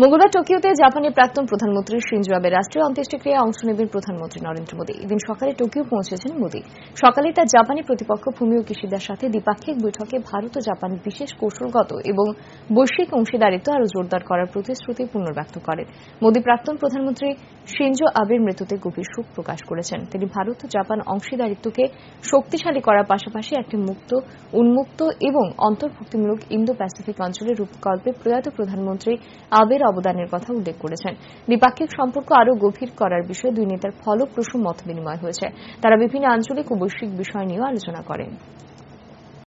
মঙ্গলবার টোকিওতে জাপানের প্রাক্তন প্রধানমন্ত্রী শিনজো আবে রাষ্ট্রীয় অন্ত্যেষ্টিক্রিয়ায় অংশ নেবেন প্রধানমন্ত্রী নরেন্দ্র মোদী এদিন সকালে টোকিও পৌঁছেছেন মোদী সকালে তার জাপানি প্রতিপক্ষ ফুমিও কিশিদার সাথে দ্বিপাক্ষিক বৈঠকে ভারত ও জাপান বিশেষ কৌশলগত এবং বৈশ্বিক অংশীদারিত্ব আরও জোরদার করার প্রতিশ্রুতি পুনর্ব্যক্ত করেন মোদী প্রাক্তন প্রধানমন্ত্রী শিনজো আবের মৃত্যুতে গভীর শোক প্রকাশ করেছেন তিনি ভারত জাপান অংশীদারিত্বকে শক্তিশালী করার পাশাপাশি একটি মুক্ত উন্মুক্ত এবং অন্তর্ভুক্তিমূলক ইন্দো প্যাসিফিক অঞ্চলের রূপকল্পে প্রয়াত প্রধানমন্ত্রী আবের অবদানের কথা উল্লেখ করেছেন দ্বিপাক্ষিক সম্পর্ক আরও গভীর করার বিষয়ে দুই নেতার ফলপ্রসূ মত বিনিময় হয়েছে তারা বিভিন্ন আঞ্চলিক ও বৈশ্বিক বিষয় নিয়েও আলোচনা করেন